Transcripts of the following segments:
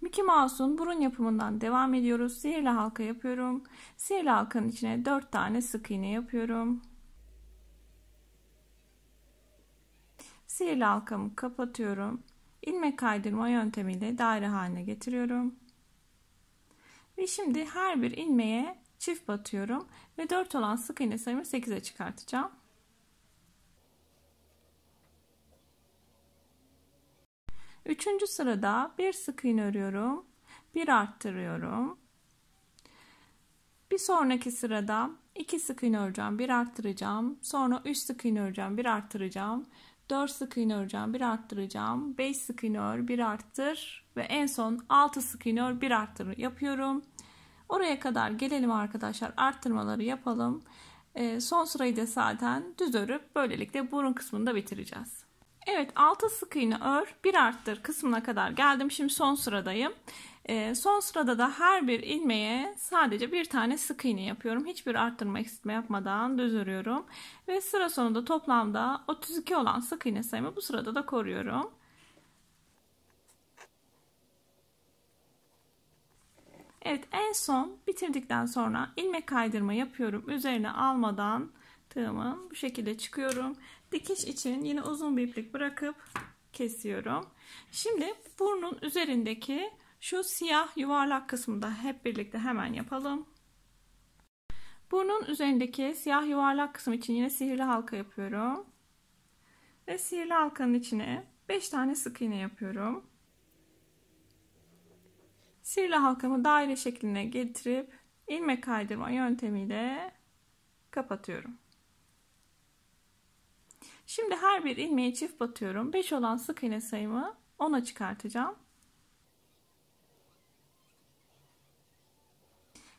Mickey Mouse'un burun yapımından devam ediyoruz. Sihirli halka yapıyorum. Sihirli halkanın içine 4 tane sık iğne yapıyorum. Sihirli halkamı kapatıyorum. İlmek kaydırma yöntemiyle daire haline getiriyorum. Ve şimdi her bir ilmeğe çift batıyorum ve 4 olan sık iğne sayımı 8'e çıkartacağım. Üçüncü sırada bir sık iğne örüyorum. Bir arttırıyorum. Bir sonraki sırada iki sık iğne öreceğim, bir arttıracağım. Sonra üç sık iğne öreceğim, bir arttıracağım. Dört sık iğne öreceğim, bir arttıracağım. Beş sık iğne ör, bir arttır ve en son altı sık iğne ör, bir arttır yapıyorum. Oraya kadar gelelim arkadaşlar. Arttırmaları yapalım. Ee, son sırayı da zaten düz örüp böylelikle burun kısmını da bitireceğiz. Evet altı sık iğne ör bir arttır kısmına kadar geldim. Şimdi son sıradayım. Ee, son sırada da her bir ilmeğe sadece bir tane sık iğne yapıyorum. Hiçbir arttırma eksiltme yapmadan düz örüyorum. Ve sıra sonunda toplamda 32 olan sık iğne sayımı bu sırada da koruyorum. Evet en son bitirdikten sonra ilmek kaydırma yapıyorum. Üzerine almadan Tığımı bu şekilde çıkıyorum. Dikiş için yine uzun bir iplik bırakıp kesiyorum. Şimdi burnun üzerindeki şu siyah yuvarlak kısmı da hep birlikte hemen yapalım. Burnun üzerindeki siyah yuvarlak kısım için yine sihirli halka yapıyorum. Ve sihirli halkanın içine 5 tane sık iğne yapıyorum. Sihirli halkamı daire şekline getirip ilmek kaydırma yöntemiyle kapatıyorum. Şimdi her bir ilmeğe çift batıyorum. 5 olan sık iğne sayımı 10'a çıkartacağım.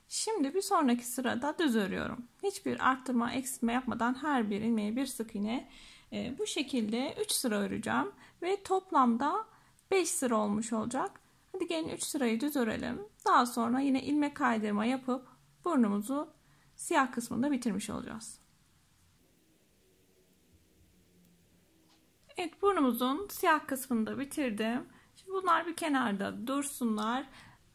Şimdi bir sonraki sırada düz örüyorum. Hiçbir arttırma eksilme yapmadan her bir ilmeğe bir sık iğne e, bu şekilde 3 sıra öreceğim ve toplamda 5 sıra olmuş olacak. Hadi gelin 3 sırayı düz örelim. Daha sonra yine ilmek kaydırma yapıp burnumuzu siyah kısmında bitirmiş olacağız. Evet burnumuzun siyah kısmını da bitirdim. Şimdi bunlar bir kenarda dursunlar.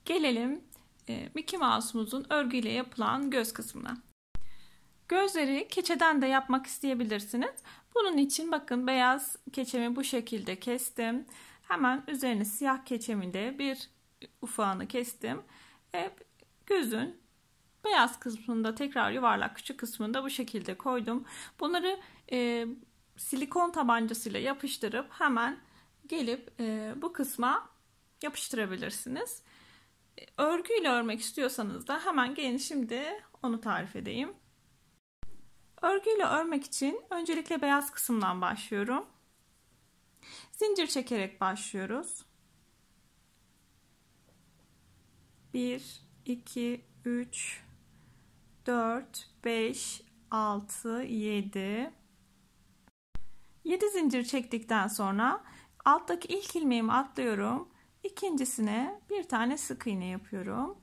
Gelelim e, Mickey Mouse'umuzun örgüyle yapılan göz kısmına. Gözleri keçeden de yapmak isteyebilirsiniz. Bunun için bakın beyaz keçemi bu şekilde kestim. Hemen üzerine siyah keçemi de bir ufağını kestim. Ve gözün beyaz kısmında tekrar yuvarlak küçük kısmında bu şekilde koydum. Bunları e, silikon tabancasıyla yapıştırıp hemen gelip e, bu kısma yapıştırabilirsiniz. Örgüyle örmek istiyorsanız da hemen gelin şimdi onu tarif edeyim. Örgüyle örmek için öncelikle beyaz kısımdan başlıyorum. Zincir çekerek başlıyoruz. 1, 2, 3, 4, 5, 6, 7, 7 zincir çektikten sonra alttaki ilk ilmeğimi atlıyorum. İkincisine bir tane sık iğne yapıyorum.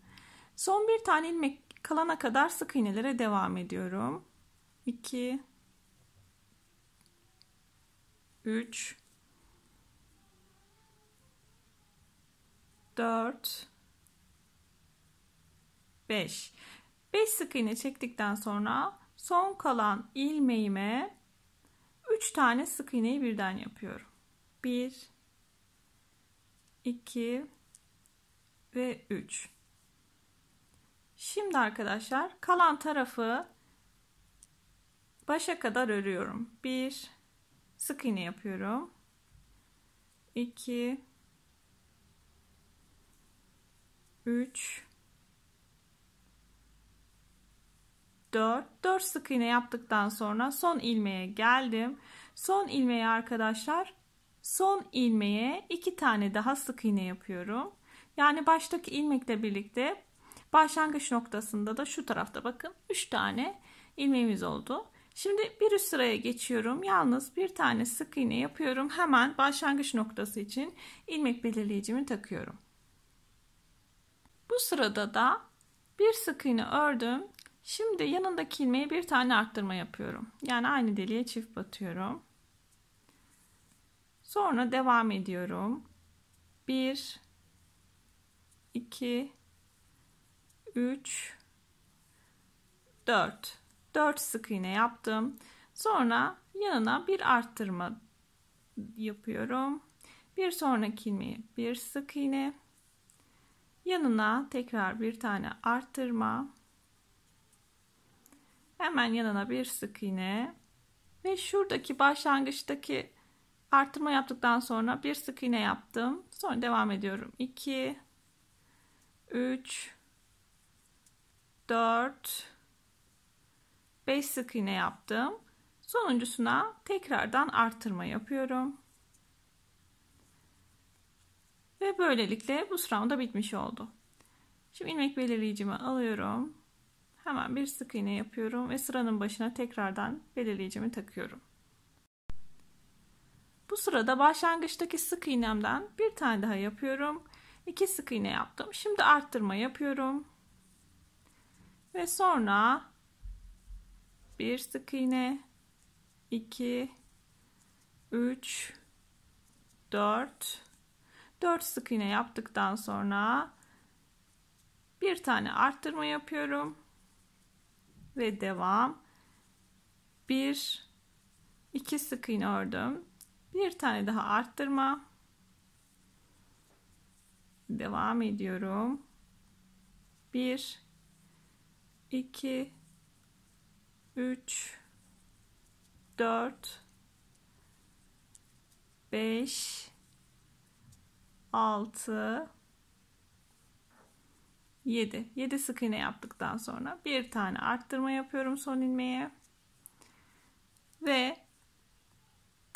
Son bir tane ilmek kalana kadar sık iğnelere devam ediyorum. 2 3 4 5 5 sık iğne çektikten sonra son kalan ilmeğime 3 tane sık iğneyi birden yapıyorum. 1 2 ve 3. Şimdi arkadaşlar kalan tarafı başa kadar örüyorum. 1 sık iğne yapıyorum. 2 3 4 4 sık iğne yaptıktan sonra son ilmeğe geldim. Son ilmeği arkadaşlar son ilmeğe iki tane daha sık iğne yapıyorum. Yani baştaki ilmekle birlikte başlangıç noktasında da şu tarafta bakın 3 tane ilmeğimiz oldu. Şimdi bir üst sıraya geçiyorum. Yalnız bir tane sık iğne yapıyorum. Hemen başlangıç noktası için ilmek belirleyicimi takıyorum. Bu sırada da bir sık iğne ördüm. Şimdi yanındaki ilmeğe bir tane arttırma yapıyorum. Yani aynı deliğe çift batıyorum. Sonra devam ediyorum. 1 2 3 4 4 sık iğne yaptım. Sonra yanına bir arttırma yapıyorum. Bir sonraki ilmeği bir sık iğne. Yanına tekrar bir tane arttırma hemen yanına bir sık iğne ve şuradaki başlangıçtaki artırma yaptıktan sonra bir sık iğne yaptım. Sonra devam ediyorum. 2 3 4 5 sık iğne yaptım. Sonuncusuna tekrardan artırma yapıyorum. Ve böylelikle bu sıram da bitmiş oldu. Şimdi ilmek belirleyicimi alıyorum hemen bir sık iğne yapıyorum ve sıranın başına tekrardan belirleyicimi takıyorum. Bu sırada başlangıçtaki sık iğnemden bir tane daha yapıyorum. 2 sık iğne yaptım. Şimdi arttırma yapıyorum. Ve sonra bir sık iğne 2 3 4 4 sık iğne yaptıktan sonra bir tane arttırma yapıyorum ve devam. Bir, iki sık iğne ördüm. Bir tane daha arttırma. Devam ediyorum. Bir, iki, üç, dört, beş, altı. 7. 7 sık iğne yaptıktan sonra bir tane arttırma yapıyorum son ilmeğe. Ve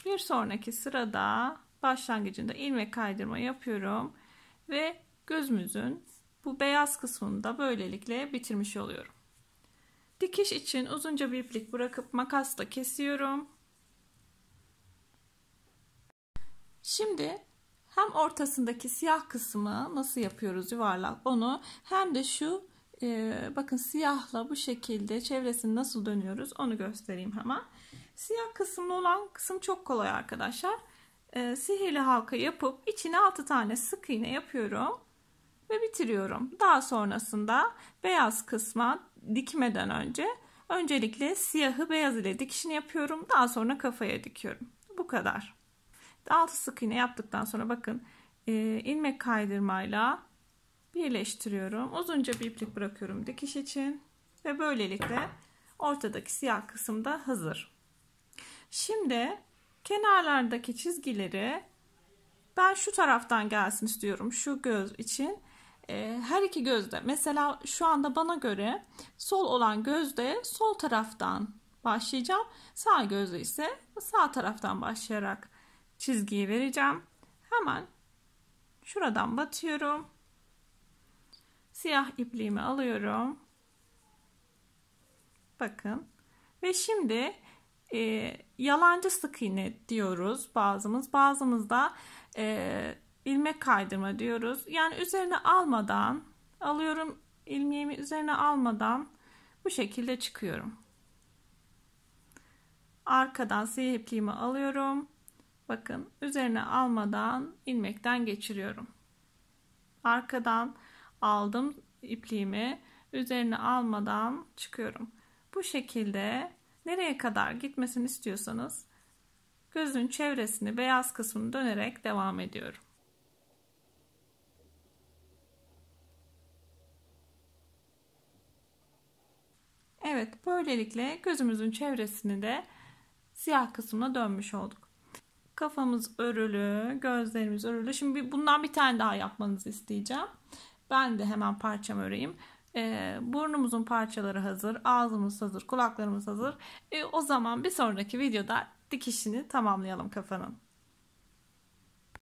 bir sonraki sırada başlangıcında ilmek kaydırma yapıyorum ve gözümüzün bu beyaz kısmını da böylelikle bitirmiş oluyorum. Dikiş için uzunca bir iplik bırakıp makasla kesiyorum. Şimdi hem ortasındaki siyah kısmı nasıl yapıyoruz yuvarlak onu hem de şu e, bakın siyahla bu şekilde çevresini nasıl dönüyoruz onu göstereyim hemen. Siyah kısımlı olan kısım çok kolay arkadaşlar. E, sihirli halka yapıp içine 6 tane sık iğne yapıyorum ve bitiriyorum. Daha sonrasında beyaz kısma dikmeden önce öncelikle siyahı beyaz ile dikişini yapıyorum. Daha sonra kafaya dikiyorum. Bu kadar. 6 sık iğne yaptıktan sonra bakın e, ilmek kaydırmayla birleştiriyorum. Uzunca bir iplik bırakıyorum dikiş için ve böylelikle ortadaki siyah kısım da hazır. Şimdi kenarlardaki çizgileri ben şu taraftan gelsin istiyorum şu göz için e, her iki gözde mesela şu anda bana göre sol olan gözde sol taraftan başlayacağım sağ gözde ise sağ taraftan başlayarak çizgiyi vereceğim. Hemen şuradan batıyorum. Siyah ipliğimi alıyorum. Bakın. Ve şimdi e, yalancı sık iğne diyoruz bazımız. Bazımız da e, ilmek kaydırma diyoruz. Yani üzerine almadan alıyorum ilmeğimi üzerine almadan bu şekilde çıkıyorum. Arkadan siyah ipliğimi alıyorum. Bakın üzerine almadan ilmekten geçiriyorum. Arkadan aldım ipliğimi üzerine almadan çıkıyorum. Bu şekilde nereye kadar gitmesini istiyorsanız gözün çevresini beyaz kısmını dönerek devam ediyorum. Evet böylelikle gözümüzün çevresini de siyah kısmına dönmüş olduk. Kafamız örülü, gözlerimiz örülü. Şimdi bundan bir tane daha yapmanızı isteyeceğim. Ben de hemen parçamı öreyim. E, burnumuzun parçaları hazır, ağzımız hazır, kulaklarımız hazır. E, o zaman bir sonraki videoda dikişini tamamlayalım kafanın.